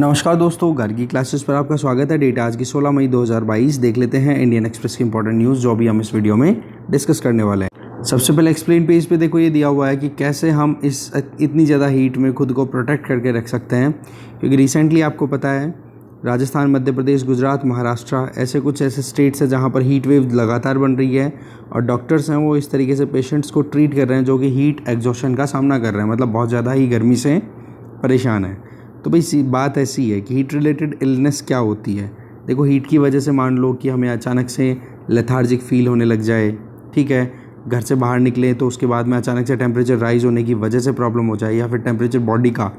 नमस्कार दोस्तों घर की क्लासेस पर आपका स्वागत है डेटा आज की 16 मई 2022 देख लेते हैं इंडियन एक्सप्रेस की इंपॉर्टेंट न्यूज़ जो भी हम इस वीडियो में डिस्कस करने वाले हैं सबसे पहले एक्सप्लेन पेज पे देखो ये दिया हुआ है कि कैसे हम इस इतनी ज़्यादा हीट में खुद को प्रोटेक्ट करके रख सकते हैं क्योंकि रिसेंटली आपको पता है राजस्थान मध्य प्रदेश गुजरात महाराष्ट्र ऐसे कुछ ऐसे स्टेट्स हैं जहाँ पर हीट वेव लगातार बन रही है और डॉक्टर्स हैं वो इस तरीके से पेशेंट्स को ट्रीट कर रहे हैं जो कि हीट एग्जॉशन का सामना कर रहे हैं मतलब बहुत ज़्यादा ही गर्मी से परेशान है तो भाई सी बात ऐसी है कि हीट रिलेटेड इलनेस क्या होती है देखो हीट की वजह से मान लो कि हमें अचानक से लेथार्जिक फील होने लग जाए ठीक है घर से बाहर निकले तो उसके बाद में अचानक से टेम्परेचर राइज़ होने की वजह से प्रॉब्लम हो जाए या फिर टेम्परेचर बॉडी का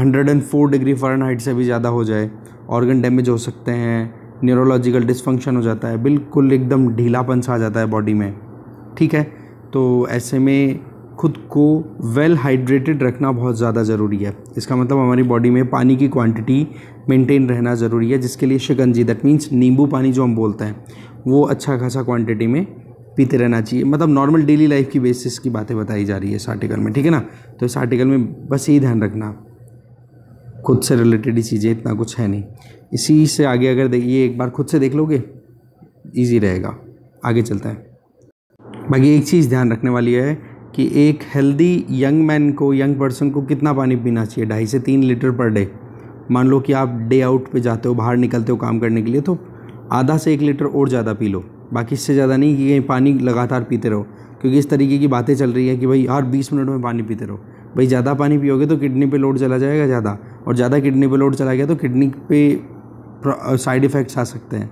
104 डिग्री फ़ारेनहाइट से भी ज़्यादा हो जाए ऑर्गन डैमेज हो सकते हैं न्यूरोलॉजिकल डिसफंक्शन हो जाता है बिल्कुल एकदम ढीलापन सा आ जाता है बॉडी में ठीक है तो ऐसे में खुद को वेल हाइड्रेटेड रखना बहुत ज़्यादा ज़रूरी है इसका मतलब हमारी बॉडी में पानी की क्वांटिटी मेंटेन रहना ज़रूरी है जिसके लिए शिकंजी दैट मीन्स नींबू पानी जो हम बोलते हैं वो अच्छा खासा क्वांटिटी में पीते रहना चाहिए मतलब नॉर्मल डेली लाइफ की बेसिस की बातें बताई जा रही है इस आर्टिकल में ठीक है ना तो इस आर्टिकल में बस यही ध्यान रखना खुद से रिलेटेड ही चीज़ें इतना कुछ है नहीं इसी से आगे अगर देखिए एक बार खुद से देख लोगे ईजी रहेगा आगे चलता है बाकी एक चीज़ ध्यान रखने वाली है कि एक हेल्दी यंग मैन को यंग पर्सन को कितना पानी पीना चाहिए ढाई से तीन लीटर पर डे मान लो कि आप डे आउट पे जाते हो बाहर निकलते हो काम करने के लिए तो आधा से एक लीटर और ज़्यादा पी लो बाकी इससे ज़्यादा नहीं कि कहीं पानी लगातार पीते रहो क्योंकि इस तरीके की बातें चल रही है कि भाई हर बीस मिनट में पानी पीते रहो भाई ज़्यादा पानी पियोगे तो किडनी पे लोड चला जाएगा ज़्यादा और ज़्यादा किडनी पे लोड चला गया तो किडनी पे साइड इफ़ेक्ट्स आ सकते हैं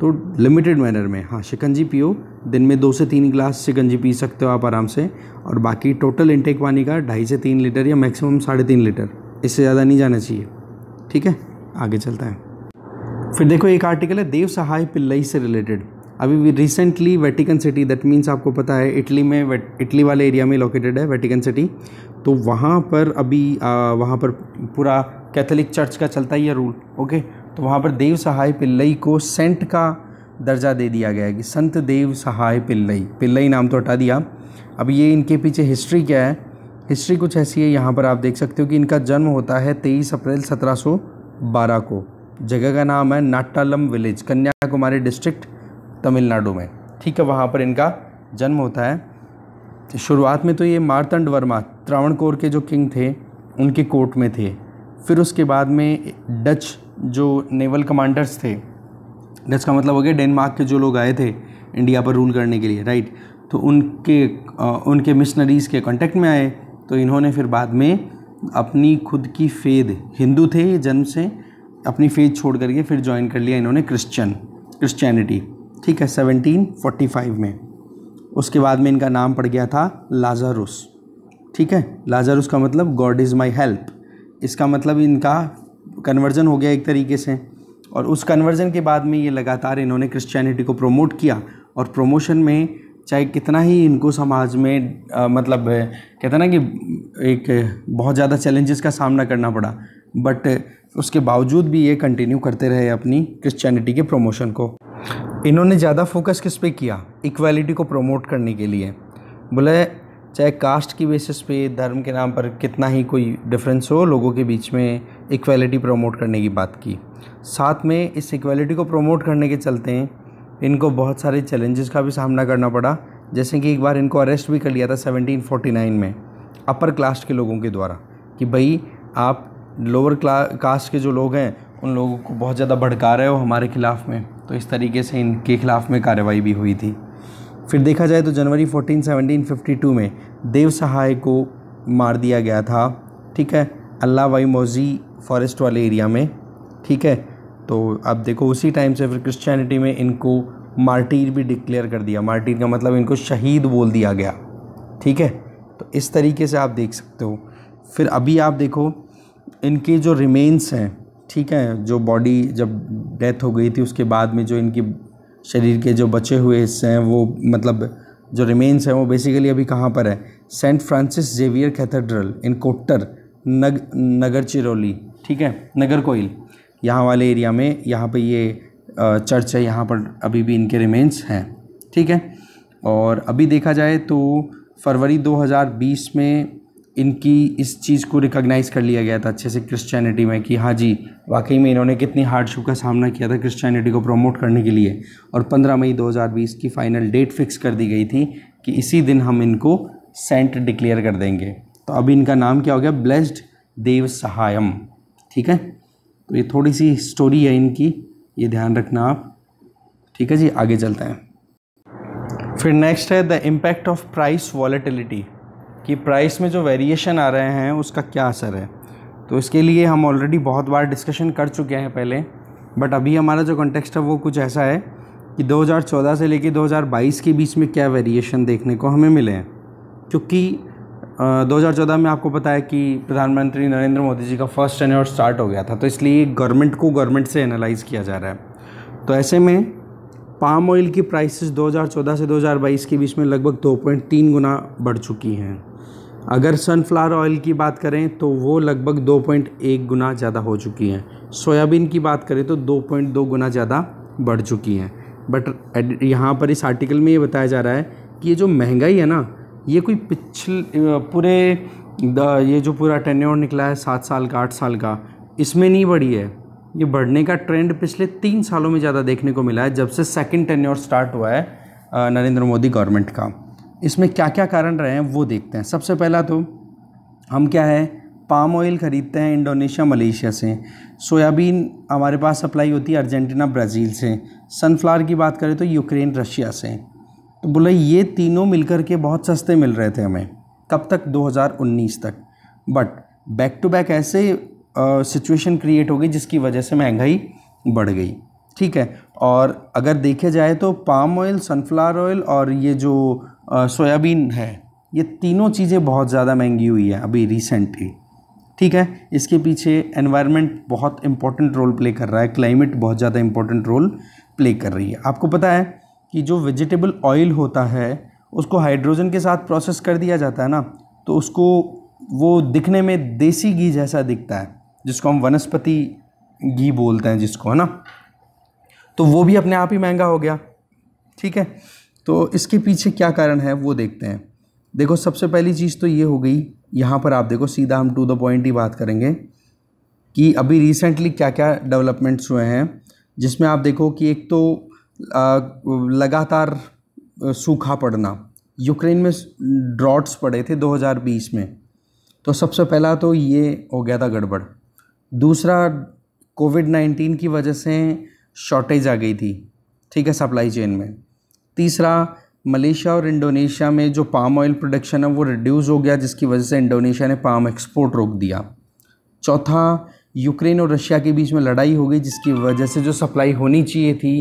तो लिमिटेड मैनर में हाँ शिकंजी पियो दिन में दो से तीन गिलास शिकंजी पी सकते हो आप आराम से और बाकी टोटल इनटेक पानी का ढाई से तीन लीटर या मैक्सिमम साढ़े तीन लीटर इससे ज़्यादा नहीं जाना चाहिए ठीक है आगे चलता है फिर देखो एक आर्टिकल है देव सहाय पिल्लई से रिलेटेड अभी भी recently Vatican City that means आपको पता है इटली में इटली वाले एरिया में लोकेटेड है वेटिकन सिटी तो वहाँ पर अभी वहाँ पर पूरा कैथोलिक चर्च का चलता ही है रूल ओके तो वहाँ पर देव सहाय पिल्लई को सेंट का दर्जा दे दिया गया है कि संत देव सहाय पिल्लई पिल्लई नाम तो हटा दिया अब ये इनके पीछे हिस्ट्री क्या है हिस्ट्री कुछ ऐसी है यहाँ पर आप देख सकते हो कि इनका जन्म होता है तेईस अप्रैल सत्रह को जगह का नाम है नाट्टालम विलेज कन्याकुमारी डिस्ट्रिक्ट तमिलनाडु में ठीक है वहाँ पर इनका जन्म होता है शुरुआत में तो ये मारतंड वर्मा त्रावणकोर के जो किंग थे उनके कोर्ट में थे फिर उसके बाद में डच जो नेवल कमांडर्स थे डच का मतलब हो गया डेनमार्क के जो लोग आए थे इंडिया पर रूल करने के लिए राइट तो उनके उनके मिशनरीज़ के कांटेक्ट में आए तो इन्होंने फिर बाद में अपनी खुद की फेद हिंदू थे जन्म से अपनी फेद छोड़ करके फिर ज्वाइन कर लिया इन्होंने क्रिश्चियन क्रिश्चियनिटी ठीक है 1745 में उसके बाद में इनका नाम पड़ गया था लाजारुस ठीक है लाजारुस का मतलब गॉड इज़ माई हेल्प इसका मतलब इनका कन्वर्जन हो गया एक तरीके से और उस कन्वर्जन के बाद में ये लगातार इन्होंने क्रिश्चियनिटी को प्रमोट किया और प्रमोशन में चाहे कितना ही इनको समाज में आ, मतलब कहते ना कि एक बहुत ज़्यादा चैलेंजेस का सामना करना पड़ा बट उसके बावजूद भी ये कंटिन्यू करते रहे अपनी क्रिश्चियनिटी के प्रमोशन को इन्होंने ज़्यादा फोकस किस पे किया इक्वालिटी को प्रमोट करने के लिए बोले चाहे कास्ट की बेसिस पे धर्म के नाम पर कितना ही कोई डिफरेंस हो लोगों के बीच में इक्वलिटी प्रमोट करने की बात की साथ में इस इक्वलिटी को प्रमोट करने के चलते इनको बहुत सारे चैलेंजेस का भी सामना करना पड़ा जैसे कि एक बार इनको अरेस्ट भी कर लिया था 1749 में अपर क्लास्ट के लोगों के द्वारा कि भाई आप लोअर कास्ट के जो लोग हैं उन लोगों को बहुत ज़्यादा भड़का रहे हो हमारे खिलाफ़ में तो इस तरीके से इनके खिलाफ़ में कार्रवाई भी हुई थी फिर देखा जाए तो जनवरी 14 1752 में देव सहाय को मार दिया गया था ठीक है अल्लाह वाई मौजी फॉरेस्ट वाले एरिया में ठीक है तो अब देखो उसी टाइम से फिर क्रिश्चियनिटी में इनको मार्टीर भी डिक्लेयर कर दिया मार्टीर का मतलब इनको शहीद बोल दिया गया ठीक है तो इस तरीके से आप देख सकते हो फिर अभी आप देखो इनके जो रिमेन्स हैं ठीक है जो बॉडी जब डेथ हो गई थी उसके बाद में जो इनकी शरीर के जो बचे हुए हिस्से हैं वो मतलब जो रिमेन्स हैं वो बेसिकली अभी कहाँ पर है Saint Francis Xavier cathedral in Kottar नग नगर चिरोली ठीक है नगर कोइल यहाँ वाले एरिया में यहाँ पे ये चर्च है यहाँ पर अभी भी इनके रिमेन्स हैं ठीक है और अभी देखा जाए तो फरवरी 2020 में इनकी इस चीज़ को रिकॉग्नाइज़ कर लिया गया था अच्छे से क्रिश्चियनिटी में कि हाँ जी वाकई में इन्होंने कितनी हार्डशिप का सामना किया था क्रिश्चियनिटी को प्रमोट करने के लिए और 15 मई 2020 की फ़ाइनल डेट फिक्स कर दी गई थी कि इसी दिन हम इनको सेंट डिक्लेयर कर देंगे तो अभी इनका नाम क्या हो गया ब्लेस्ड देव सहायम ठीक है तो ये थोड़ी सी स्टोरी है इनकी ये ध्यान रखना आप ठीक है जी आगे चलते हैं फिर नेक्स्ट है the impact of price volatility कि प्राइस में जो वेरिएशन आ रहे हैं उसका क्या असर है तो इसके लिए हम ऑलरेडी बहुत बार डिस्कशन कर चुके हैं पहले बट अभी हमारा जो कॉन्टेक्स्ट है वो कुछ ऐसा है कि 2014 से लेकर 2022 के बीच में क्या वेरिएशन देखने को हमें मिले हैं क्योंकि 2014 में आपको पता है कि प्रधानमंत्री नरेंद्र मोदी जी का फर्स्ट एन स्टार्ट हो गया था तो इसलिए गवर्नमेंट को गवर्नमेंट से एनालाइज किया जा रहा है तो ऐसे में पाम ऑयल की प्राइसेस 2014 से 2022 के बीच में लगभग 2.3 गुना बढ़ चुकी हैं अगर सनफ्लावर ऑयल की बात करें तो वो लगभग 2.1 गुना ज़्यादा हो चुकी हैं सोयाबीन की बात करें तो 2.2 गुना ज़्यादा बढ़ चुकी हैं बट यहाँ पर इस आर्टिकल में ये बताया जा रहा है कि ये जो महंगाई है ना ये कोई पिछले पूरे ये जो पूरा टेन्योर निकला है सात साल का आठ साल का इसमें नहीं बढ़ी है ये बढ़ने का ट्रेंड पिछले तीन सालों में ज़्यादा देखने को मिला है जब से सेकेंड टेन्योर स्टार्ट हुआ है नरेंद्र मोदी गवर्नमेंट का इसमें क्या क्या कारण रहे हैं वो देखते हैं सबसे पहला तो हम क्या है पाम ऑयल ख़रीदते हैं इंडोनेशिया मलेशिया से सोयाबीन हमारे पास सप्लाई होती है अर्जेंटीना ब्राज़ील से सनफ्लावर की बात करें तो यूक्रेन रशिया से तो बोले ये तीनों मिलकर के बहुत सस्ते मिल रहे थे हमें कब तक 2019 तक बट बैक टू बैक ऐसे सिचुएशन क्रिएट हो गई जिसकी वजह से महंगाई बढ़ गई ठीक है और अगर देखे जाए तो पाम ऑयल सनफ्लावर ऑयल और ये जो सोयाबीन है ये तीनों चीज़ें बहुत ज़्यादा महंगी हुई है अभी रिसेंटली ठीक है इसके पीछे एनवायरनमेंट बहुत इंपॉर्टेंट रोल प्ले कर रहा है क्लाइमेट बहुत ज़्यादा इंपॉर्टेंट रोल प्ले कर रही है आपको पता है कि जो वेजिटेबल ऑयल होता है उसको हाइड्रोजन के साथ प्रोसेस कर दिया जाता है ना तो उसको वो दिखने में देसी घी जैसा दिखता है जिसको हम वनस्पति घी बोलते हैं जिसको है ना तो वो भी अपने आप ही महंगा हो गया ठीक है तो इसके पीछे क्या कारण है वो देखते हैं देखो सबसे पहली चीज़ तो ये हो गई यहाँ पर आप देखो सीधा हम टू द पॉइंट ही बात करेंगे कि अभी रिसेंटली क्या क्या डेवलपमेंट्स हुए हैं जिसमें आप देखो कि एक तो लगातार सूखा पड़ना यूक्रेन में ड्रॉट्स पड़े थे 2020 में तो सबसे पहला तो ये हो गया था गड़बड़ दूसरा कोविड 19 की वजह से शॉर्टेज आ गई थी ठीक है सप्लाई चेन में तीसरा मलेशिया और इंडोनेशिया में जो पाम ऑयल प्रोडक्शन है वो रिड्यूस हो गया जिसकी वजह से इंडोनेशिया ने पाम एक्सपोर्ट रोक दिया चौथा यूक्रेन और रशिया के बीच में लड़ाई हो गई जिसकी वजह से जो सप्लाई होनी चाहिए थी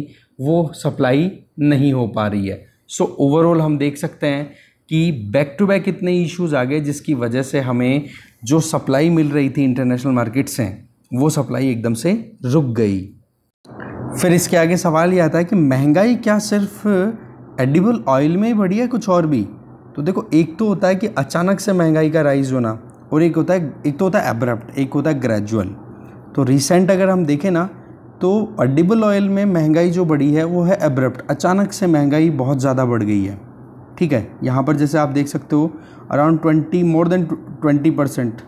वो सप्लाई नहीं हो पा रही है सो so, ओवरऑल हम देख सकते हैं कि बैक टू बैक इतने इश्यूज आ गए जिसकी वजह से हमें जो सप्लाई मिल रही थी इंटरनेशनल मार्केट से वो सप्लाई एकदम से रुक गई फिर इसके आगे सवाल ये आता है कि महंगाई क्या सिर्फ एडिबल ऑयल में ही बढ़ी है कुछ और भी तो देखो एक तो होता है कि अचानक से महंगाई का राइज होना और एक होता है एक तो होता है एब्रप्ट एक होता है ग्रेजुअल तो रिसेंट अगर हम देखें ना तो एडिबल ऑयल में महंगाई जो बढ़ी है वो है एब्रप्ट अचानक से महंगाई बहुत ज़्यादा बढ़ गई है ठीक है यहाँ पर जैसे आप देख सकते हो around twenty more than twenty percent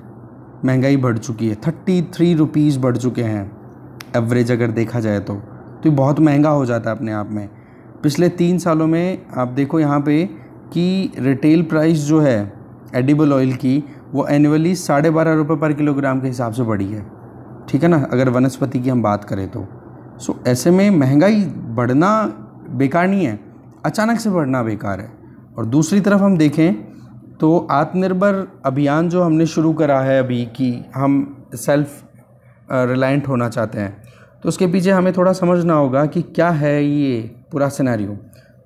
महंगाई बढ़ चुकी है थर्टी थ्री रुपीज़ बढ़ चुके हैं एवरेज अगर देखा जाए तो तो ये बहुत महंगा हो जाता है अपने आप में पिछले तीन सालों में आप देखो यहाँ पे कि रिटेल प्राइस जो है एडिबल ऑयल की वो एनुअली साढ़े बारह रुपये पर किलोग्राम के हिसाब से बढ़ी है ठीक है ना अगर वनस्पति की हम बात करें तो सो ऐसे में महंगाई बढ़ना बेकार नहीं है अचानक से बढ़ना बेकार है और दूसरी तरफ हम देखें तो आत्मनिर्भर अभियान जो हमने शुरू करा है अभी कि हम सेल्फ़ रिलायंट होना चाहते हैं तो उसके पीछे हमें थोड़ा समझना होगा कि क्या है ये पूरा सिनेरियो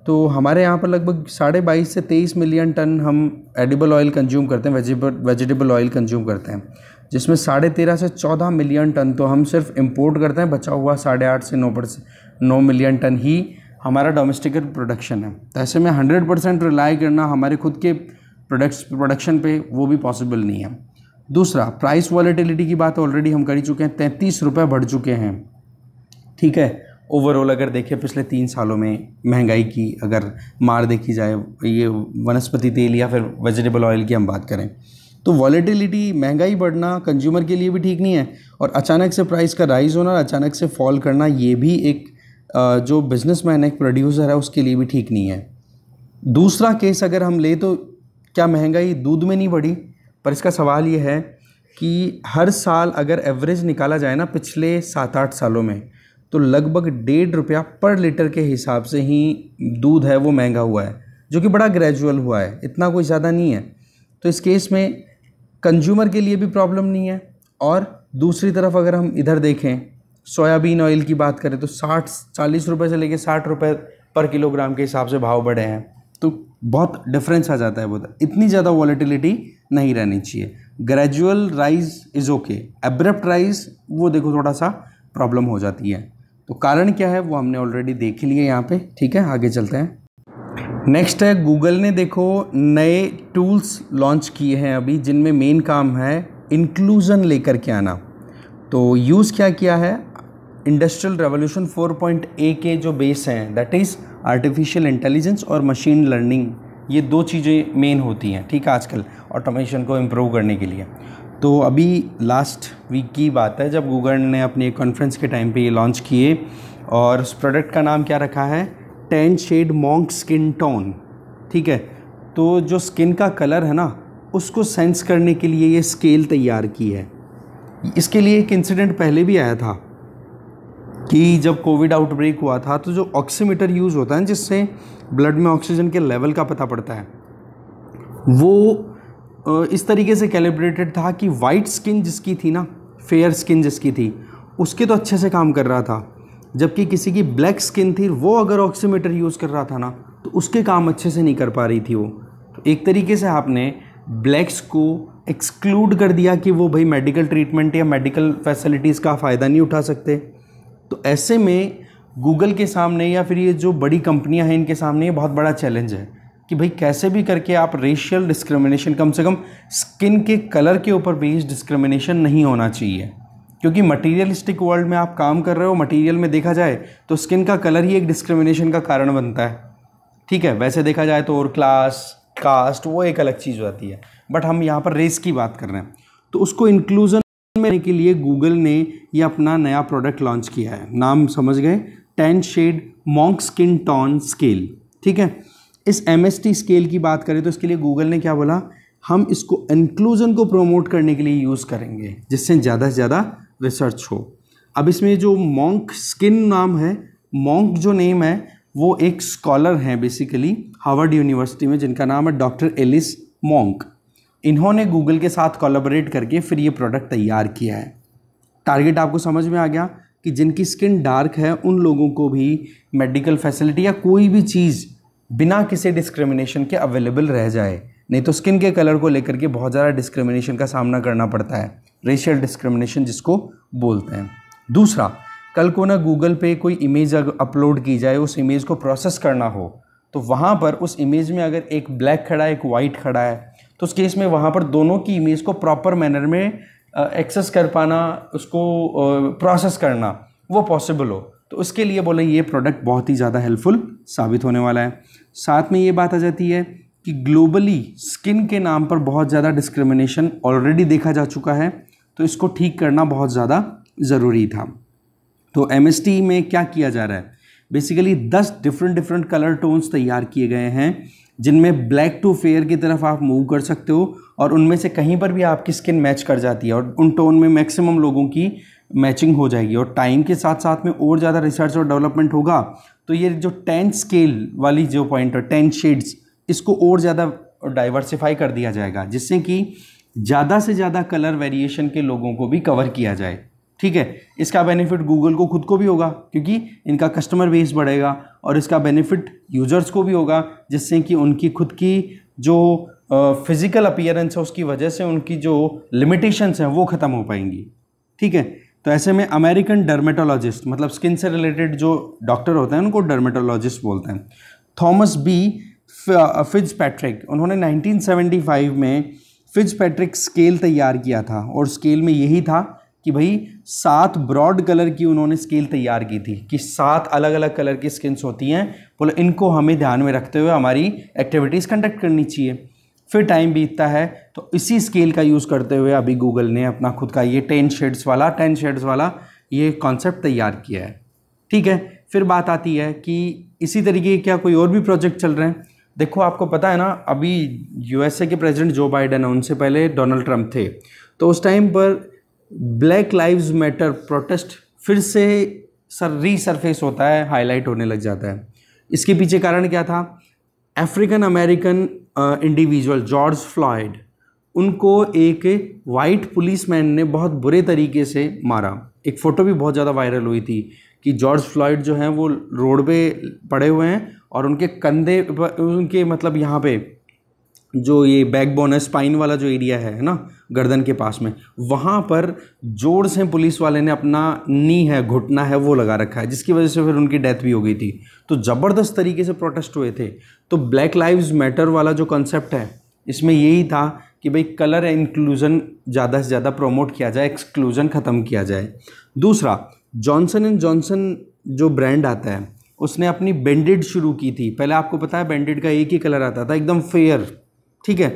तो हमारे यहाँ पर लगभग साढ़े बाईस से तेईस मिलियन टन हम एडिबल ऑयल कंज्यूम करते हैं वेजिटेबल वेजिटेबल ऑयल कंज्यूम करते हैं जिसमें साढ़े तेरह से चौदह मिलियन टन तो हम सिर्फ इम्पोर्ट करते हैं बचा हुआ साढ़े आठ से नौ परसेंट नौ मिलियन टन ही हमारा डोमेस्टिक प्रोडक्शन है तो ऐसे में हंड्रेड परसेंट रिलाई करना हमारे खुद के प्रोडक्ट्स प्रोडक्शन पे वो भी पॉसिबल नहीं है दूसरा प्राइस वॉलेटिलिटी की बात ऑलरेडी हम कर ही चुके हैं तैंतीस रुपये बढ़ चुके हैं ठीक है ओवरऑल अगर देखें पिछले तीन सालों में महंगाई की अगर मार देखी जाए ये वनस्पति तेल या फिर वेजिटेबल ऑयल की हम बात करें तो वॉलेटिलिटी महंगाई बढ़ना कंज्यूमर के लिए भी ठीक नहीं है और अचानक से प्राइस का राइज़ होना अचानक से फॉल करना ये भी एक जो बिजनेसमैन है एक प्रोड्यूसर है उसके लिए भी ठीक नहीं है दूसरा केस अगर हम ले तो क्या महंगाई दूध में नहीं बढ़ी पर इसका सवाल ये है कि हर साल अगर एवरेज निकाला जाए ना पिछले सात आठ सालों में तो लगभग डेढ़ रुपया पर लीटर के हिसाब से ही दूध है वो महंगा हुआ है जो कि बड़ा ग्रेजुअल हुआ है इतना कोई ज़्यादा नहीं है तो इस केस में कंज्यूमर के लिए भी प्रॉब्लम नहीं है और दूसरी तरफ अगर हम इधर देखें सोयाबीन ऑयल की बात करें तो साठ चालीस रुपये से लेकर साठ रुपये पर किलोग्राम के हिसाब से भाव बढ़े हैं तो बहुत डिफरेंस आ जाता है वो इतनी ज़्यादा वॉलीटिलिटी नहीं रहनी चाहिए gradual rise is okay abrupt rise वो देखो थोड़ा सा प्रॉब्लम हो जाती है तो कारण क्या है वो हमने ऑलरेडी देख ही लिया यहाँ पे ठीक है आगे चलते हैं नेक्स्ट है गूगल ने देखो नए टूल्स लॉन्च किए हैं अभी जिनमें मेन काम है इंक्लूज़न लेकर के आना तो यूज़ क्या किया है इंडस्ट्रियल रेवोल्यूशन 4.1 के जो बेस हैं दैट इज़ आर्टिफिशियल इंटेलिजेंस और मशीन लर्निंग ये दो चीज़ें मेन होती हैं ठीक है आजकल ऑटोमेशन को इम्प्रूव करने के लिए तो अभी लास्ट वीक की बात है जब गूगल ने अपने कॉन्फ्रेंस के टाइम पे ये लॉन्च किए और उस प्रोडक्ट का नाम क्या रखा है ten shade Monk skin tone ठीक है तो जो स्किन का कलर है ना उसको सेंस करने के लिए ये स्केल तैयार की है इसके लिए एक इंसिडेंट पहले भी आया था कि जब कोविड आउटब्रेक हुआ था तो जो ऑक्सीमीटर यूज़ होता है जिससे ब्लड में ऑक्सीजन के लेवल का पता पड़ता है वो इस तरीके से कैलिब्रेटेड था कि वाइट स्किन जिसकी थी ना फेयर स्किन जिसकी थी उसके तो अच्छे से काम कर रहा था जबकि किसी की ब्लैक स्किन थी वो अगर ऑक्सीमीटर यूज़ कर रहा था ना तो उसके काम अच्छे से नहीं कर पा रही थी वो तो एक तरीके से आपने ब्लैक्स को एक्सक्लूड कर दिया कि वो भाई मेडिकल ट्रीटमेंट या मेडिकल फैसिलिटीज़ का फ़ायदा नहीं उठा सकते तो ऐसे में गूगल के सामने या फिर ये जो बड़ी कंपनियां हैं इनके सामने ये बहुत बड़ा चैलेंज है कि भाई कैसे भी करके आप रेशियल डिस्क्रिमिनेशन कम से कम स्किन के कलर के ऊपर बेस्ड डिस्क्रिमिनेशन नहीं होना चाहिए क्योंकि मटेरियलिस्टिक वर्ल्ड में आप काम कर रहे हो मटेरियल में देखा जाए तो स्किन का कलर ही एक डिस्क्रिमिनेशन का कारण बनता है ठीक है वैसे देखा जाए तो और क्लास कास्ट वो एक अलग चीज़ होती है बट हम यहाँ पर रेस की बात कर रहे हैं तो उसको इंक्लूजन में के लिए गूगल ने ये अपना नया प्रोडक्ट लॉन्च किया है नाम समझ गए ten shade Monk skin tone scale ठीक है इस एम स्केल की बात करें तो इसके लिए गूगल ने क्या बोला हम इसको इंक्लूजन को प्रमोट करने के लिए यूज़ करेंगे जिससे ज़्यादा से ज़्यादा रिसर्च हो अब इसमें जो मॉन्क स्किन नाम है मॉन्क जो नेम है वो एक स्कॉलर हैं बेसिकली हार्वर्ड यूनिवर्सिटी में जिनका नाम है डॉक्टर एलिस मॉन्क इन्होंने गूगल के साथ कोलाबरेट करके फिर ये प्रोडक्ट तैयार किया है टारगेट आपको समझ में आ गया कि जिनकी स्किन डार्क है उन लोगों को भी मेडिकल फैसिलिटी या कोई भी चीज़ बिना किसी डिस्क्रिमिनेशन के अवेलेबल रह जाए नहीं तो स्किन के कलर को लेकर के बहुत ज़्यादा डिस्क्रिमिनेशन का सामना करना पड़ता है रेशियल डिस्क्रिमिनेशन जिसको बोलते हैं दूसरा कल को ना गूगल पे कोई इमेज अपलोड की जाए उस इमेज को प्रोसेस करना हो तो वहाँ पर उस इमेज में अगर एक ब्लैक खड़ा है एक वाइट खड़ा है तो उस केस में वहाँ पर दोनों की इमेज को प्रॉपर मैनर में एक्सेस कर पाना उसको प्रोसेस करना वो पॉसिबल हो तो उसके लिए बोले ये प्रोडक्ट बहुत ही ज़्यादा हेल्पफुल साबित होने वाला है साथ में ये बात आ जाती है कि ग्लोबली स्किन के नाम पर बहुत ज़्यादा डिस्क्रिमिनेशन ऑलरेडी देखा जा चुका है तो इसको ठीक करना बहुत ज़्यादा ज़रूरी था तो एम में क्या किया जा रहा है बेसिकली दस डिफरेंट डिफरेंट कलर टोन्स तैयार किए गए हैं जिनमें ब्लैक टू फेयर की तरफ आप मूव कर सकते हो और उनमें से कहीं पर भी आपकी स्किन मैच कर जाती है और उन टोन में मैक्सिमम लोगों की मैचिंग हो जाएगी और टाइम के साथ साथ में और ज़्यादा रिसर्च और डेवलपमेंट होगा तो ये जो टेन स्केल वाली जो पॉइंट है टेन शेड्स इसको और ज़्यादा डाइवर्सिफाई कर दिया जाएगा जिससे कि ज़्यादा से ज़्यादा कलर वेरिएशन के लोगों को भी कवर किया जाए ठीक है इसका बेनिफिट गूगल को खुद को भी होगा क्योंकि इनका कस्टमर बेस बढ़ेगा और इसका बेनिफिट यूजर्स को भी होगा जिससे कि उनकी खुद की जो फिज़िकल अपीयरेंस है उसकी वजह से उनकी जो लिमिटेशंस हैं वो ख़त्म हो पाएंगी ठीक है तो ऐसे में अमेरिकन डर्मेटोलॉजिस्ट मतलब स्किन से रिलेटेड जो डॉक्टर होते हैं उनको डर्मेटोलॉजिस्ट बोलते हैं थॉमस बी फिज पैट्रिक उन्होंने 1975 में फिज पैट्रिक स्केल तैयार किया था और स्केल में यही था कि भाई सात ब्रॉड कलर की उन्होंने स्केल तैयार की थी कि सात अलग अलग कलर की स्किन्स होती हैं बोले इनको हमें ध्यान में रखते हुए हमारी एक्टिविटीज़ कंडक्ट करनी चाहिए फिर टाइम बीतता है तो इसी स्केल का यूज़ करते हुए अभी गूगल ने अपना खुद का ये टेन शेड्स वाला टेन शेड्स वाला ये कॉन्सेप्ट तैयार किया है ठीक है फिर बात आती है कि इसी तरीके के क्या कोई और भी प्रोजेक्ट चल रहे हैं देखो आपको पता है ना अभी यूएसए के प्रेसिडेंट जो बाइडन है उनसे पहले डोनाल्ड ट्रंप थे तो उस टाइम पर ब्लैक लाइव्स मैटर प्रोटेस्ट फिर से सर रीसरफेस होता है हाईलाइट होने लग जाता है इसके पीछे कारण क्या था African American individual George Floyd उनको एक वाइट पुलिसमैन ने बहुत बुरे तरीके से मारा एक फ़ोटो भी बहुत ज़्यादा वायरल हुई थी कि जॉर्ज फ्लॉयड जो हैं वो रोड पे पड़े हुए हैं और उनके कंधे उनके मतलब यहाँ पे जो ये बैक बोन है स्पाइन वाला जो एरिया है ना गर्दन के पास में वहाँ पर जोर से पुलिस वाले ने अपना नी है घुटना है वो लगा रखा है जिसकी वजह से फिर उनकी डेथ भी हो गई थी तो ज़बरदस्त तरीके से प्रोटेस्ट हुए थे तो ब्लैक लाइव्स मैटर वाला जो कंसेप्ट है इसमें यही था कि भाई कलर इंक्लूजन ज़्यादा से ज़्यादा प्रमोट किया जाए एक्सक्लूजन ख़त्म किया जाए दूसरा जॉनसन एंड जॉनसन जो ब्रांड आता है उसने अपनी बैंडेड शुरू की थी पहले आपको पता है बैंडेड का एक ही कलर आता था एकदम फेयर ठीक है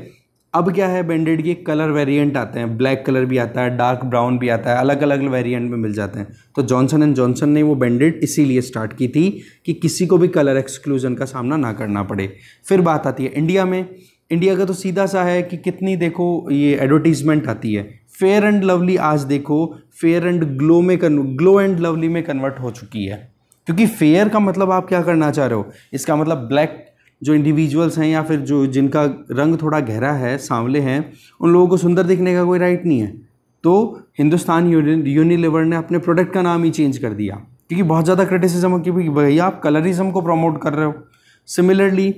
अब क्या है बैंडेड के कलर वेरिएंट आते हैं ब्लैक कलर भी आता है डार्क ब्राउन भी आता है अलग अलग वेरिएंट में मिल जाते हैं तो जॉनसन एंड जॉनसन ने वो बैंडेड इसीलिए स्टार्ट की थी कि किसी को भी कलर एक्सक्लूजन का सामना ना करना पड़े फिर बात आती है इंडिया में इंडिया का तो सीधा सा है कि कितनी देखो ये एडवर्टीजमेंट आती है फेयर एंड लवली आज देखो फेयर एंड ग्लो में ग्लो एंड लवली में कन्वर्ट हो चुकी है क्योंकि फेयर का मतलब आप क्या करना चाह रहे हो इसका मतलब ब्लैक जो इंडिविजुअल्स हैं या फिर जो जिनका रंग थोड़ा गहरा है सांवले हैं उन लोगों को सुंदर दिखने का कोई राइट नहीं है तो हिंदुस्तान यूनिलीवर ने अपने प्रोडक्ट का नाम ही चेंज कर दिया क्योंकि बहुत ज़्यादा क्रिटिसिज्म हो कि भैया आप कलरिज्म को प्रमोट कर रहे हो सिमिलरली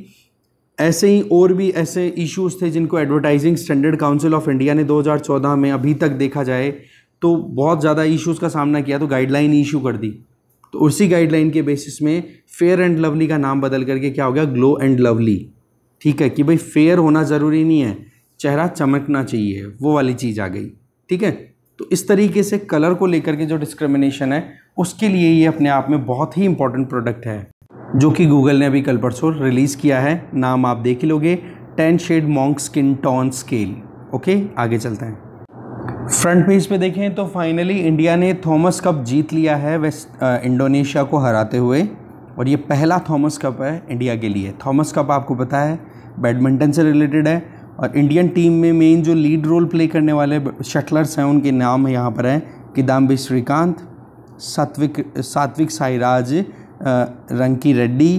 ऐसे ही और भी ऐसे इश्यूज थे जिनको advertising standard council of India ने 2014 में अभी तक देखा जाए तो बहुत ज़्यादा इश्यूज़ का सामना किया तो गाइडलाइन इशू कर दी तो उसी गाइडलाइन के बेसिस में फेयर एंड लवली का नाम बदल करके क्या हो गया ग्लो एंड लवली ठीक है कि भाई फेयर होना ज़रूरी नहीं है चेहरा चमकना चाहिए वो वाली चीज़ आ गई ठीक है तो इस तरीके से कलर को लेकर के जो डिस्क्रिमिनेशन है उसके लिए ये अपने आप में बहुत ही इंपॉर्टेंट प्रोडक्ट है जो कि गूगल ने अभी कल परसों रिलीज़ किया है नाम आप देख लोगे ten shade Monk skin tone scale okay आगे चलते हैं फ्रंट पेज पे देखें तो फाइनली इंडिया ने थॉमस कप जीत लिया है वेस्ट इंडोनेशिया uh, को हराते हुए और ये पहला थॉमस कप है इंडिया के लिए थॉमस कप आपको पता है बैडमिंटन से रिलेटेड है और इंडियन टीम में मेन जो लीड रोल प्ले करने वाले शटलर्स हैं उनके नाम है यहाँ पर हैं किदाम्बी श्रीकांत सात्विक सात्विक साईराज uh, रंकी रेड्डी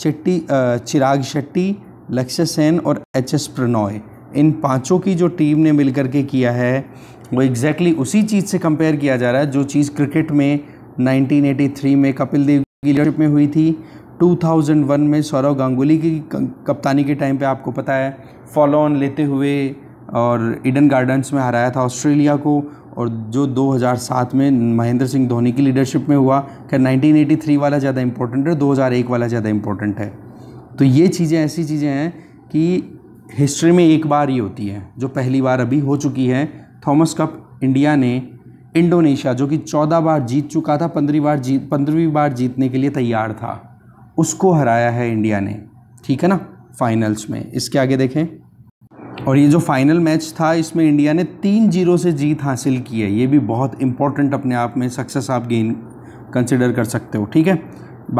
चिट्टी uh, चिराग शेट्टी लक्ष्य सेन और एच एस प्रनॉय इन पांचों की जो टीम ने मिलकर के किया है वो एग्जैक्टली exactly उसी चीज़ से कंपेयर किया जा रहा है जो चीज़ क्रिकेट में 1983 में कपिल देव की लीडरशिप में हुई थी 2001 में सौरव गांगुली की कप्तानी के टाइम पे आपको पता है फॉलो ऑन लेते हुए और इडन गार्डन्स में हराया था ऑस्ट्रेलिया को और जो 2007 में महेंद्र सिंह धोनी की लीडरशिप में हुआ क्या नाइनटीन वाला ज़्यादा इंपॉर्टेंट है दो वाला ज़्यादा इम्पोर्टेंट है तो ये चीज़ें ऐसी चीज़ें हैं कि हिस्ट्री में एक बार ही होती है जो पहली बार अभी हो चुकी है थॉमस कप इंडिया ने इंडोनेशिया जो कि चौदह बार जीत चुका था पंद्रह बार जीत पंद्रहवीं बार जीतने के लिए तैयार था उसको हराया है इंडिया ने ठीक है ना फाइनल्स में इसके आगे देखें और ये जो फाइनल मैच था इसमें इंडिया ने तीन जीरो से जीत हासिल की है ये भी बहुत इंपॉर्टेंट अपने आप में सक्सेस आप गेन कंसिडर कर सकते हो ठीक है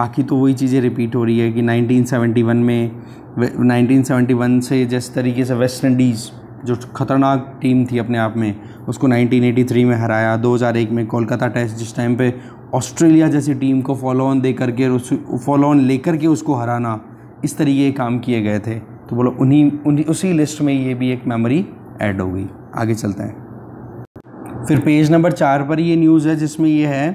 बाकी तो वही चीज़ें रिपीट हो रही है कि 1971 में 1971 से जिस तरीके से वेस्ट इंडीज़ जो ख़तरनाक टीम थी अपने आप में उसको 1983 में हराया 2001 में कोलकाता टेस्ट जिस टाइम पे ऑस्ट्रेलिया जैसी टीम को फॉलो ऑन दे करके उस फॉलो ऑन ले करके उसको हराना इस तरीके काम किए गए थे तो बोलो उन्हीं उन्हीं उसी लिस्ट में ये भी एक मेमोरी ऐड हो गई आगे चलते हैं फिर पेज नंबर चार पर ये न्यूज़ है जिसमें ये है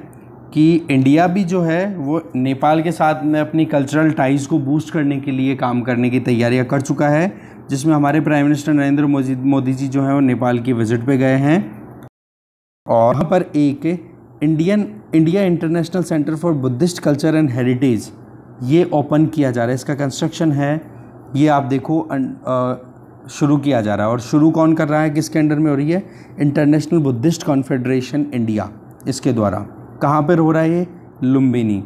कि इंडिया भी जो है वो नेपाल के साथ में अपनी कल्चरल टाइज को बूस्ट करने के लिए काम करने की तैयारियां कर चुका है जिसमें हमारे प्राइम मिनिस्टर नरेंद्र मोदी जी जो हैं वो नेपाल की विजिट पे गए हैं और वहाँ पर एक Indian India international centre for Buddhist culture and heritage ये ओपन किया जा रहा है इसका कंस्ट्रक्शन है ये आप देखो अं, शुरू किया जा रहा है और शुरू कौन कर रहा है किसके अंडर में हो रही है इंटरनेशनल बुद्धिस्ट कॉन्फेडरेशन इंडिया इसके द्वारा कहाँ पर हो रहा है ये लुम्बिनी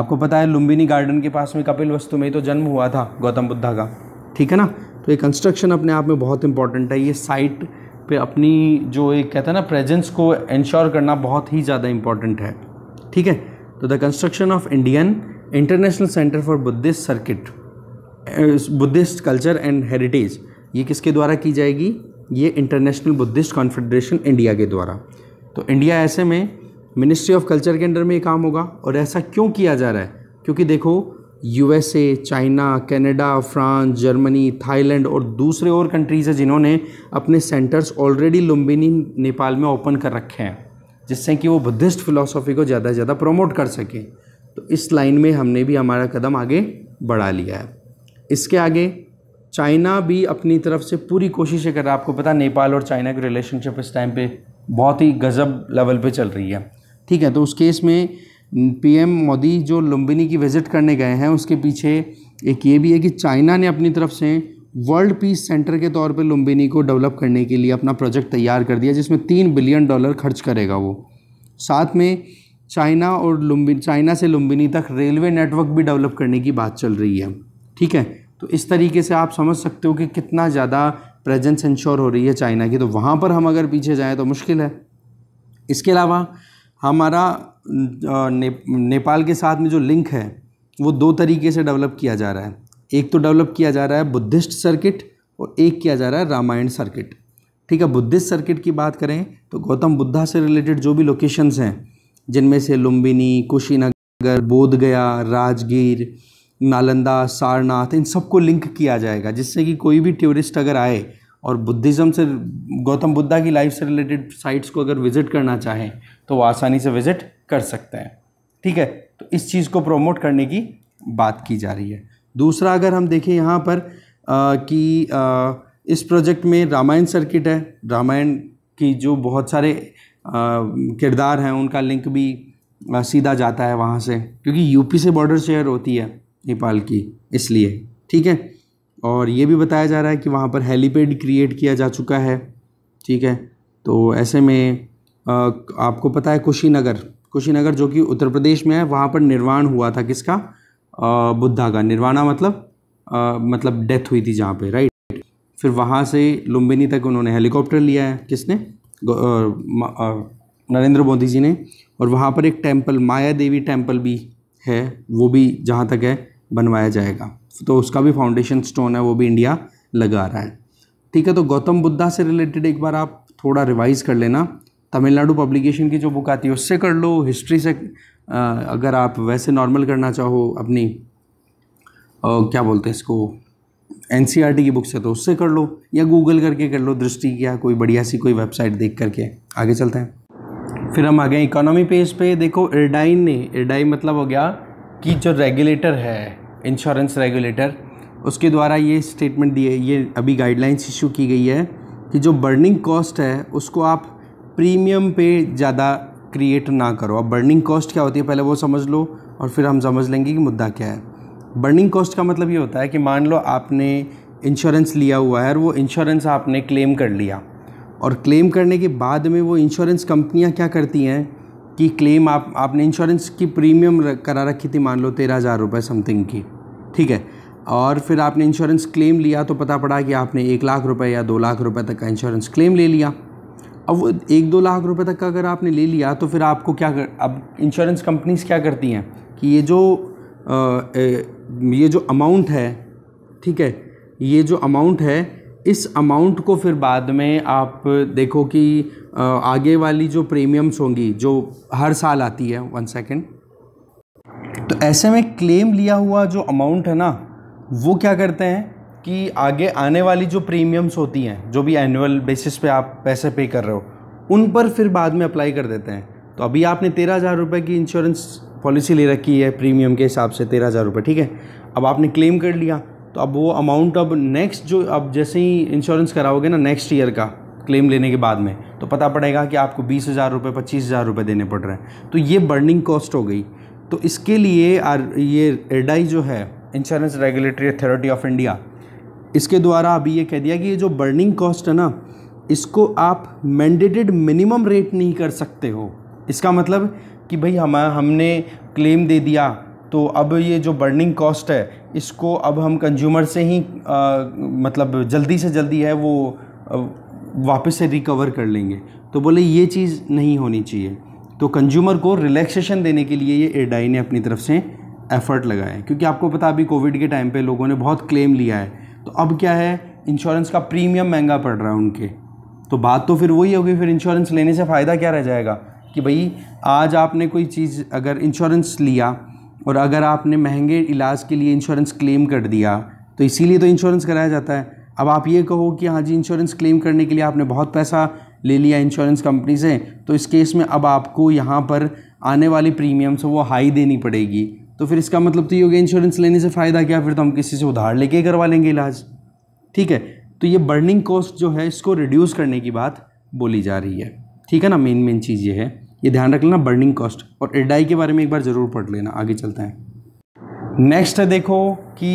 आपको पता है लुम्बिनी गार्डन के पास में कपिल वस्तु में तो जन्म हुआ था गौतम बुद्धा का ठीक है ना तो ये कंस्ट्रक्शन अपने आप में बहुत इंपॉर्टेंट है ये साइट पे अपनी जो एक कहते हैं ना प्रेजेंस को इंश्योर करना बहुत ही ज़्यादा इम्पॉर्टेंट है ठीक है तो the construction of Indian international centre for Buddhist circuit Buddhist culture and heritage ये किसके द्वारा की जाएगी ये इंटरनेशनल बुद्धिस्ट कॉन्फेडरेशन इंडिया के द्वारा तो इंडिया ऐसे में मिनिस्ट्री ऑफ कल्चर के अंडर में ये काम होगा और ऐसा क्यों किया जा रहा है क्योंकि देखो USA China Canada France Germany Thailand और दूसरे और कंट्रीज़ हैं जिन्होंने अपने सेंटर्स ऑलरेडी लुम्बिनी नेपाल में ओपन कर रखे हैं जिससे कि वो बुद्धिस्ट फिलोसॉफी को ज़्यादा से ज़्यादा प्रमोट कर सकें तो इस लाइन में हमने भी हमारा कदम आगे बढ़ा लिया है इसके आगे चाइना भी अपनी तरफ से पूरी कोशिश कर रहा है आपको पता नेपाल और चाइना की रिलेशनशिप इस टाइम पे बहुत ही गज़ब लेवल पे चल रही है ठीक है तो उस केस में पीएम मोदी जो लुम्बिनी की विज़िट करने गए हैं उसके पीछे एक ये भी है कि चाइना ने अपनी तरफ से वर्ल्ड पीस सेंटर के तौर पे लुम्बिनी को डेवलप करने के लिए अपना प्रोजेक्ट तैयार कर दिया जिसमें तीन बिलियन डॉलर खर्च करेगा वो साथ में चाइना और लुम्बिनी चाइना से लुम्बिनी तक रेलवे नेटवर्क भी डेवलप करने की बात चल रही है ठीक है तो इस तरीके से आप समझ सकते हो कि कितना ज़्यादा प्रेजेंस इंश्योर हो रही है चाइना की तो वहाँ पर हम अगर पीछे जाएँ तो मुश्किल है इसके अलावा हमारा ने, नेपाल के साथ में जो लिंक है वो दो तरीके से डेवलप किया जा रहा है एक तो डेवलप किया जा रहा है बुद्धिस्ट सर्किट और एक किया जा रहा है रामायण सर्किट ठीक है बुद्धिस्ट सर्किट की बात करें तो गौतम बुद्धा से रिलेटेड जो भी लोकेशंस हैं जिनमें से लुम्बिनी कुशीनगर बोध गया राजगीर नालंदा सारनाथ इन सबको लिंक किया जाएगा जिससे कि कोई भी टूरिस्ट अगर आए और बुद्धिज़्म से गौतम बुद्धा की लाइफ से रिलेटेड साइट्स को अगर विज़िट करना चाहें तो वो आसानी से विज़िट कर सकते हैं ठीक है तो इस चीज़ को प्रमोट करने की बात की जा रही है दूसरा अगर हम देखें यहाँ पर आ, कि आ, इस प्रोजेक्ट में रामायण सर्किट है रामायण की जो बहुत सारे किरदार हैं उनका लिंक भी आ, सीधा जाता है वहाँ से क्योंकि यूपी से बॉर्डर शेयर होती है नेपाल की इसलिए ठीक है और ये भी बताया जा रहा है कि वहाँ पर हेलीपैड क्रिएट किया जा चुका है ठीक है तो ऐसे में आपको पता है कुशीनगर कुशीनगर जो कि उत्तर प्रदेश में है वहाँ पर निर्वाण हुआ था किसका बुद्धा का निर्वाणा मतलब आ, मतलब डेथ हुई थी जहाँ पे राइट फिर वहाँ से लुम्बिनी तक उन्होंने हेलीकॉप्टर लिया है किसने नरेंद्र मोदी जी ने और वहाँ पर एक टेम्पल माया देवी टेम्पल भी है वो भी जहाँ तक है बनवाया जाएगा तो उसका भी फाउंडेशन स्टोन है वो भी इंडिया लगा रहा है ठीक है तो गौतम बुद्धा से रिलेटेड एक बार आप थोड़ा रिवाइज़ कर लेना तमिलनाडु पब्लिकेशन की जो बुक आती है उससे कर लो हिस्ट्री से अगर आप वैसे नॉर्मल करना चाहो अपनी आ, क्या बोलते हैं इसको एन e की बुक से तो उससे कर लो या गूगल करके कर लो दृष्टि या कोई बढ़िया सी कोई वेबसाइट देख करके आगे चलते हैं फिर हम आ गए इकोनॉमी पेज पे देखो इरडाइन ने इरडाइन मतलब हो गया कि जो रेगुलेटर है इंश्योरेंस रेगुलेटर उसके द्वारा ये स्टेटमेंट दिए ये अभी गाइडलाइंस इशू की गई है कि जो बर्निंग कॉस्ट है उसको आप प्रीमियम पे ज़्यादा क्रिएट ना करो अब बर्निंग कॉस्ट क्या होती है पहले वो समझ लो और फिर हम समझ लेंगे कि मुद्दा क्या है बर्निंग कॉस्ट का मतलब ये होता है कि मान लो आपने इंश्योरेंस लिया हुआ है और वो इंश्योरेंस आपने क्लेम कर लिया और क्लेम करने के बाद में वो इंश्योरेंस कंपनियां क्या करती हैं कि क्लेम आप आपने इंश्योरेंस की प्रीमियम करा रखी थी मान लो तेरह हज़ार रुपये समथिंग की ठीक है और फिर आपने इंश्योरेंस क्लेम लिया तो पता पड़ा कि आपने एक लाख रुपए या दो लाख रुपए तक का इंश्योरेंस क्लेम ले लिया अब वो एक दो लाख रुपए तक का अगर आपने ले लिया तो फिर आपको क्या कर अब इंश्योरेंस कंपनीज क्या करती हैं कि ये जो आ, ए, ये जो अमाउंट है ठीक है ये जो अमाउंट है इस अमाउंट को फिर बाद में आप देखो कि आगे वाली जो प्रीमियम्स होंगी जो हर साल आती है वन सेकेंड तो ऐसे में क्लेम लिया हुआ जो अमाउंट है ना वो क्या करते हैं कि आगे आने वाली जो प्रीमियम्स होती हैं जो भी एनुअल बेसिस पे आप पैसे पे कर रहे हो उन पर फिर बाद में अप्लाई कर देते हैं तो अभी आपने तेरह हज़ार रुपये की इंश्योरेंस पॉलिसी ले रखी है प्रीमियम के हिसाब से तेरह हज़ार रुपये ठीक है अब आपने क्लेम कर लिया तो अब वो अमाउंट अब नेक्स्ट जो अब जैसे ही इंश्योरेंस कराओगे ना नेक्स्ट ईयर का क्लेम लेने के बाद में तो पता पड़ेगा कि आपको बीस हज़ार रुपये पच्चीस हज़ार रुपये देने पड़ रहे हैं तो ये बर्निंग कॉस्ट हो गई तो इसके लिए आर ये एडाई जो है insurance regulatory authority of India इसके द्वारा अभी ये कह दिया कि ये जो बर्निंग कॉस्ट है ना इसको आप मैंडेटेड मिनिमम रेट नहीं कर सकते हो इसका मतलब कि भाई हम हमने क्लेम दे दिया तो अब ये जो बर्निंग कॉस्ट है इसको अब हम कंज्यूमर से ही आ, मतलब जल्दी से जल्दी है वो वापस से रिकवर कर लेंगे तो बोले ये चीज़ नहीं होनी चाहिए तो कंज्यूमर को रिलैक्सेशन देने के लिए ये एडाई ने अपनी तरफ से एफर्ट लगाया क्योंकि आपको पता अभी कोविड के टाइम पे लोगों ने बहुत क्लेम लिया है तो अब क्या है इंश्योरेंस का प्रीमियम महंगा पड़ रहा है उनके तो बात तो फिर वही होगी फिर इंश्योरेंस लेने से फ़ायदा क्या रह जाएगा कि भाई आज आपने कोई चीज़ अगर इंश्योरेंस लिया और अगर आपने महंगे इलाज के लिए इंश्योरेंस क्लेम कर दिया तो इसीलिए तो इंश्योरेंस कराया जाता है अब आप ये कहो कि हाँ जी इंश्योरेंस क्लेम करने के लिए आपने बहुत पैसा ले लिया इंश्योरेंस कंपनी से तो इस केस में अब आपको यहाँ पर आने वाली प्रीमियम से वो हाई देनी पड़ेगी तो फिर इसका मतलब तो ये हो गया इंश्योरेंस लेने से फ़ायदा क्या फिर तो हम किसी से उधार लेके करवा लेंगे इलाज ठीक है तो ये बर्निंग कॉस्ट जो है इसको रिड्यूस करने की बात बोली जा रही है ठीक है ना मेन मेन चीज़ ये है ये ध्यान रख लेना बर्निंग कॉस्ट और एडाई के बारे में एक बार ज़रूर पढ़ लेना आगे चलते हैं नेक्स्ट है देखो कि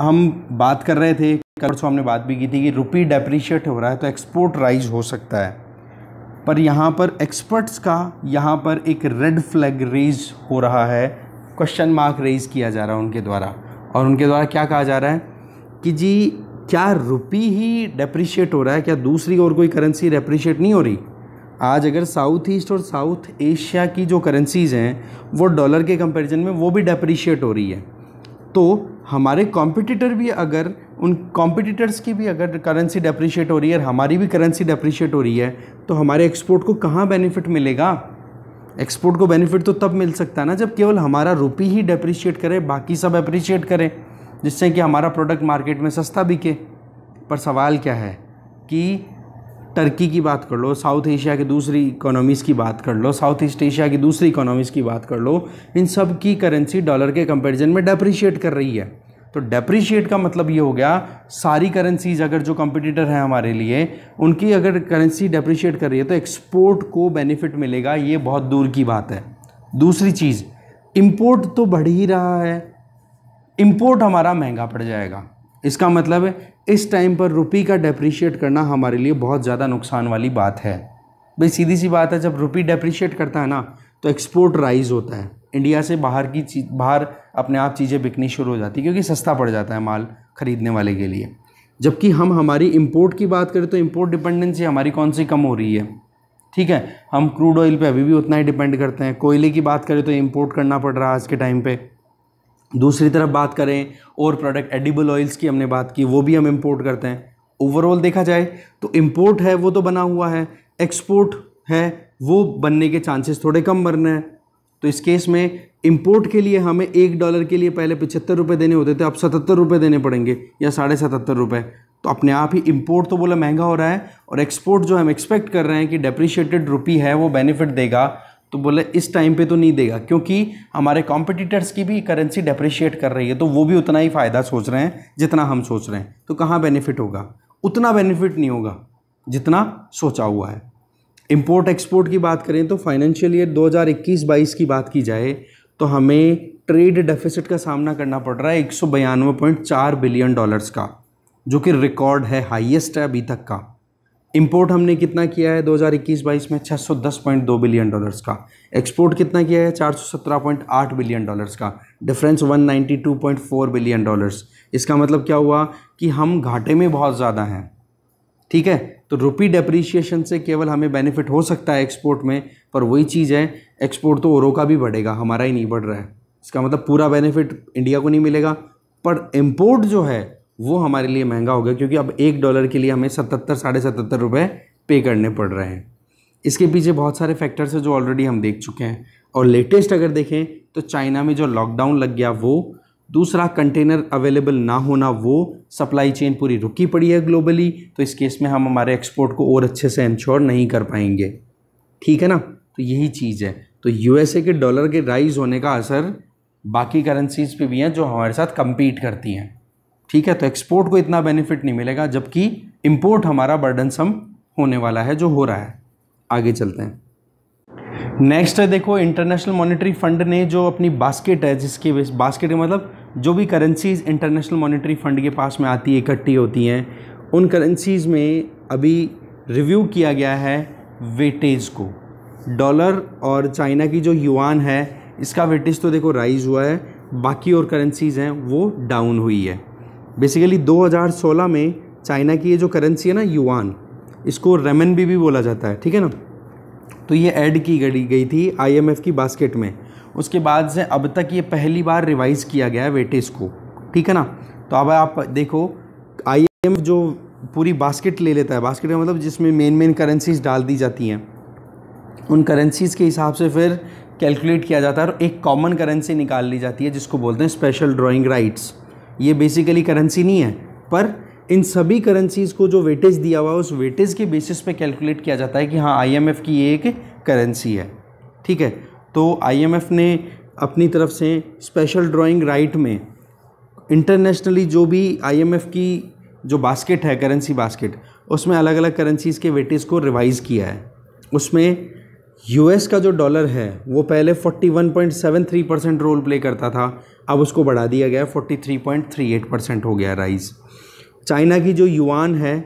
हम बात कर रहे थे परसों हमने बात भी की थी कि रुपी डेप्रिशिएट हो रहा है तो एक्सपोर्ट राइज हो सकता है पर यहाँ पर एक्सपर्ट्स का यहाँ पर एक रेड फ्लैग रेज हो रहा है क्वेश्चन मार्क रेज किया जा रहा है उनके द्वारा और उनके द्वारा क्या कहा जा रहा है कि जी क्या रुपी ही डेप्रिशिएट हो रहा है क्या दूसरी और कोई करेंसी डेप्रिशिएट नहीं हो रही आज अगर साउथ ईस्ट और साउथ एशिया की जो करेंसीज़ हैं वो डॉलर के कंपैरिजन में वो भी डेप्रिशिएट हो रही है तो हमारे कॉम्पिटिटर भी अगर उन कॉम्पिटिटर्स की भी अगर करेंसी डेप्रिशिएट हो रही है और हमारी भी करेंसी डेप्रिशिएट हो रही है तो हमारे एक्सपोर्ट को कहाँ बेनिफिट मिलेगा एक्सपोर्ट को बेनिफिट तो तब मिल सकता है ना जब केवल हमारा रुपी ही डेप्रिशिएट करे बाकी सब अप्रिशिएट करें जिससे कि हमारा प्रोडक्ट मार्केट में सस्ता बिके पर सवाल क्या है कि टर्की की बात कर लो साउथ एशिया की दूसरी इकोनॉमीज़ की बात कर लो साउथ ईस्ट एशिया की दूसरी इकोनॉमीज़ की बात कर लो इन सब की करेंसी डॉलर के कंपैरिजन में डेप्रिशिएट कर रही है तो डेप्रिशिएट का मतलब ये हो गया सारी करेंसीज अगर जो कंपटीटर हैं हमारे लिए उनकी अगर करेंसी डेप्रिशिएट कर रही है तो एक्सपोर्ट को बेनिफिट मिलेगा ये बहुत दूर की बात है दूसरी चीज़ इम्पोर्ट तो बढ़ ही रहा है इम्पोर्ट हमारा महंगा पड़ जाएगा इसका मतलब है इस टाइम पर रुपी का डेप्रिशिएट करना हमारे लिए बहुत ज़्यादा नुकसान वाली बात है भाई सीधी सी बात है जब रुपी डेप्रिशिएट करता है ना तो एक्सपोर्ट राइज होता है इंडिया से बाहर की चीज बाहर अपने आप चीज़ें बिकनी शुरू हो जाती है क्योंकि सस्ता पड़ जाता है माल ख़रीदने वाले के लिए जबकि हम हमारी इम्पोर्ट की बात करें तो इम्पोर्ट डिपेंडेंसी हमारी कौन सी कम हो रही है ठीक है हम क्रूड ऑयल पे अभी भी उतना ही डिपेंड करते हैं कोयले की बात करें तो इम्पोर्ट करना पड़ रहा है आज के टाइम पे दूसरी तरफ बात करें और प्रोडक्ट एडिबल ऑयल्स की हमने बात की वो भी हम इम्पोर्ट करते हैं ओवरऑल देखा जाए तो इम्पोर्ट है वो तो बना हुआ है एक्सपोर्ट है वो बनने के चांसेस थोड़े कम बन रहे हैं तो इस केस में इम्पोर्ट के लिए हमें एक डॉलर के लिए पहले पचहत्तर रुपये देने होते थे अब सतहत्तर रुपये देने पड़ेंगे या साढ़े सतहत्तर रुपये तो अपने आप ही इम्पोर्ट तो बोला महंगा हो रहा है और एक्सपोर्ट जो हम एक्सपेक्ट कर रहे हैं कि डेप्रिशिएटेड रुपी है वो बेनिफिट देगा तो बोले इस टाइम पे तो नहीं देगा क्योंकि हमारे कॉम्पिटिटर्स की भी करेंसी डेप्रिशिएट कर रही है तो वो भी उतना ही फ़ायदा सोच रहे हैं जितना हम सोच रहे हैं तो कहाँ बेनिफिट होगा उतना बेनिफिट नहीं होगा जितना सोचा हुआ है इम्पोर्ट एक्सपोर्ट की बात करें तो फाइनेंशियल ईयर 2021-22 की बात की जाए तो हमें ट्रेड डेफिसिट का सामना करना पड़ रहा है एक बिलियन डॉलर्स का जो कि रिकॉर्ड है हाईएस्ट है अभी तक का इम्पोर्ट हमने कितना किया है 2021-22 में 610.2 बिलियन डॉलर्स का एक्सपोर्ट कितना किया है 417.8 बिलियन डॉलर्स का डिफरेंस 192.4 बिलियन डॉलर्स इसका मतलब क्या हुआ कि हम घाटे में बहुत ज़्यादा हैं ठीक है तो रुपी डेप्रीशिएशन से केवल हमें बेनिफिट हो सकता है एक्सपोर्ट में पर वही चीज़ है एक्सपोर्ट तो औरों का भी बढ़ेगा हमारा ही नहीं बढ़ रहा है इसका मतलब पूरा बेनिफिट इंडिया को नहीं मिलेगा पर इम्पोर्ट जो है वो हमारे लिए महंगा हो गया क्योंकि अब एक डॉलर के लिए हमें सतहत्तर साढ़े सतहत्तर रुपये पे करने पड़ रहे हैं इसके पीछे बहुत सारे फैक्टर्स हैं जो ऑलरेडी हम देख चुके हैं और लेटेस्ट अगर देखें तो चाइना में जो लॉकडाउन लग गया वो दूसरा कंटेनर अवेलेबल ना होना वो सप्लाई चेन पूरी रुकी पड़ी है ग्लोबली तो इस केस में हम हमारे एक्सपोर्ट को और अच्छे से इंश्योर नहीं कर पाएंगे ठीक है ना तो यही चीज़ है तो यूएसए के डॉलर के राइज होने का असर बाकी करेंसीज़ पे भी हैं जो हमारे साथ कम्पीट करती हैं ठीक है तो एक्सपोर्ट को इतना बेनिफिट नहीं मिलेगा जबकि इम्पोर्ट हमारा बर्डनसम होने वाला है जो हो रहा है आगे चलते हैं नेक्स्ट है देखो इंटरनेशनल मॉनेटरी फंड ने जो अपनी बास्केट है जिसके बास्केट मतलब जो भी करेंसीज़ इंटरनेशनल मॉनेटरी फ़ंड के पास में आती है इकट्ठी होती हैं उन करेंसीज़ में अभी रिव्यू किया गया है वेटेज को डॉलर और चाइना की जो युआन है इसका वेटेज तो देखो राइज़ हुआ है बाकी और करेंसीज़ हैं वो डाउन हुई है बेसिकली 2016 में चाइना की ये जो करेंसी है ना युआन इसको रेमन भी, भी बोला जाता है ठीक है ना तो ये ऐड की गई थी आईएमएफ की बास्केट में उसके बाद से अब तक ये पहली बार रिवाइज़ किया गया है वेटेज को ठीक है ना तो अब आप देखो आई जो पूरी बास्केट ले लेता है बास्केट का मतलब जिसमें मेन मेन करेंसीज डाल दी जाती हैं उन करेंसीज़ के हिसाब से फिर कैलकुलेट किया जाता है और एक कॉमन करेंसी निकाल ली जाती है जिसको बोलते हैं स्पेशल ड्राइंग राइट्स ये बेसिकली करेंसी नहीं है पर इन सभी करेंसीज़ को जो वेटेज दिया हुआ है उस वेटेज के बेसिस पे कैलकुलेट किया जाता है कि हाँ आईएमएफ की ये एक करेंसी है ठीक है तो आईएमएफ ने अपनी तरफ से स्पेशल ड्राइंग राइट में इंटरनेशनली जो भी आईएमएफ की जो बास्केट है करेंसी बास्केट उसमें अलग अलग करेंसीज़ के वेटेज को रिवाइज़ किया है उसमें यूएस का जो डॉलर है वो पहले 41.73 परसेंट रोल प्ले करता था अब उसको बढ़ा दिया गया 43.38 परसेंट हो गया राइज चाइना की जो युआन है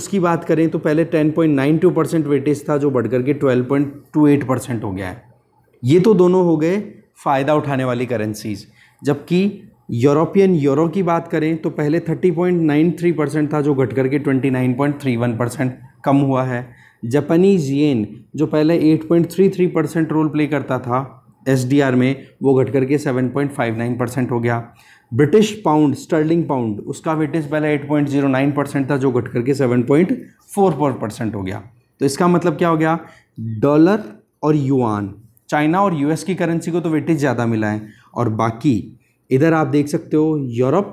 उसकी बात करें तो पहले 10.92 परसेंट वेटेज था जो बढ़कर के 12.28 परसेंट हो गया है ये तो दोनों हो गए फ़ायदा उठाने वाली करेंसीज़ जबकि यूरोपियन यूरो की बात करें तो पहले 30.93 परसेंट था जो घट के 29.31 परसेंट कम हुआ है जापानीज येन जो पहले 8.33 परसेंट रोल प्ले करता था एस में वो घट करके 7.59 परसेंट हो गया ब्रिटिश पाउंड स्टर्लिंग पाउंड उसका वेटेज पहले 8.09 परसेंट था जो घट करके 7.44 परसेंट हो गया तो इसका मतलब क्या हो गया डॉलर और युआन चाइना और यूएस की करेंसी को तो वेटेज ज़्यादा मिला है और बाकी इधर आप देख सकते हो यूरोप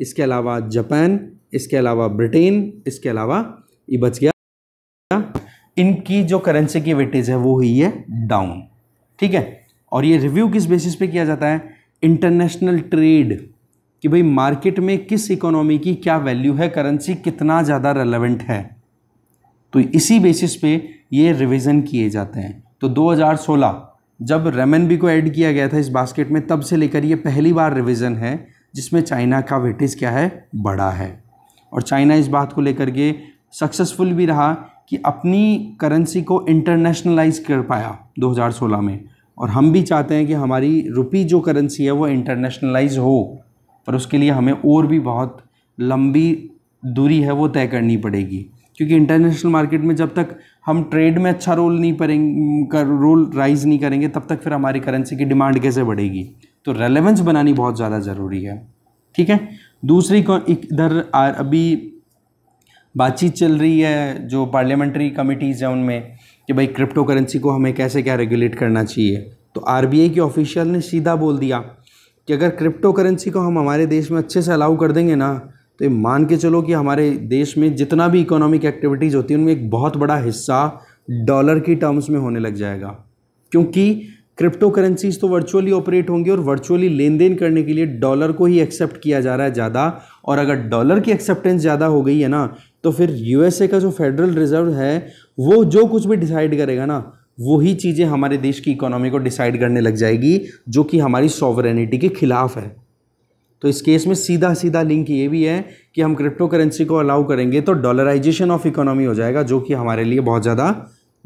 इसके अलावा जापान इसके अलावा ब्रिटेन इसके अलावा ये बच गया इनकी जो करेंसी की वेटेज है वो हुई है डाउन ठीक है और ये रिव्यू किस बेसिस पे किया जाता है इंटरनेशनल ट्रेड कि भाई मार्केट में किस इकोनॉमी की क्या वैल्यू है करेंसी कितना ज़्यादा रेलेवेंट है तो इसी बेसिस पे ये रिवीजन किए जाते हैं तो 2016 जब रेमन को ऐड किया गया था इस बास्केट में तब से लेकर ये पहली बार रिविज़न है जिसमें चाइना का वेटेज क्या है बड़ा है और चाइना इस बात को लेकर के सक्सेसफुल भी रहा कि अपनी करेंसी को इंटरनेशनलाइज कर पाया 2016 में और हम भी चाहते हैं कि हमारी रुपी जो करेंसी है वो इंटरनेशनलाइज हो पर उसके लिए हमें और भी बहुत लंबी दूरी है वो तय करनी पड़ेगी क्योंकि इंटरनेशनल मार्केट में जब तक हम ट्रेड में अच्छा रोल नहीं करेंगे कर, रोल राइज नहीं करेंगे तब तक फिर हमारी करेंसी की डिमांड कैसे बढ़ेगी तो रेलेवेंस बनानी बहुत ज़्यादा ज़रूरी है ठीक है दूसरी इधर अभी बातचीत चल रही है जो पार्लियामेंट्री कमिटीज़ हैं उनमें कि भाई क्रिप्टो करेंसी को हमें कैसे क्या रेगुलेट करना चाहिए तो आर के ऑफिशियल ने सीधा बोल दिया कि अगर क्रिप्टो करेंसी को हम हमारे देश में अच्छे से अलाउ कर देंगे ना तो ये मान के चलो कि हमारे देश में जितना भी इकोनॉमिक एक्टिविटीज़ होती है उनमें एक बहुत बड़ा हिस्सा डॉलर की टर्म्स में होने लग जाएगा क्योंकि क्रिप्टो करेंसीज तो वर्चुअली ऑपरेट होंगी और वर्चुअली लेन देन करने के लिए डॉलर को ही एक्सेप्ट किया जा रहा है ज़्यादा और अगर डॉलर की एक्सेप्टेंस ज़्यादा हो गई है ना तो फिर यूएसए का जो फेडरल रिजर्व है वो जो कुछ भी डिसाइड करेगा ना वही चीज़ें हमारे देश की इकोनॉमी को डिसाइड करने लग जाएगी जो कि हमारी सॉवरेनिटी के खिलाफ है तो इस केस में सीधा सीधा लिंक ये भी है कि हम क्रिप्टो करेंसी को अलाउ करेंगे तो डॉलराइजेशन ऑफ इकोनॉमी हो जाएगा जो कि हमारे लिए बहुत ज़्यादा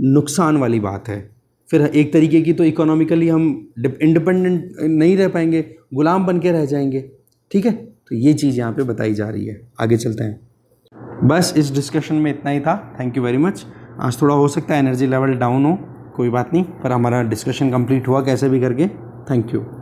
नुकसान वाली बात है फिर एक तरीके की तो इकोनॉमिकली हम इंडिपेंडेंट नहीं रह पाएंगे गुलाम बन के रह जाएंगे ठीक है तो ये चीज़ यहाँ पे बताई जा रही है आगे चलते हैं बस इस डिस्कशन में इतना ही था थैंक यू वेरी मच आज थोड़ा हो सकता है एनर्जी लेवल डाउन हो कोई बात नहीं पर हमारा डिस्कशन कंप्लीट हुआ कैसे भी करके थैंक यू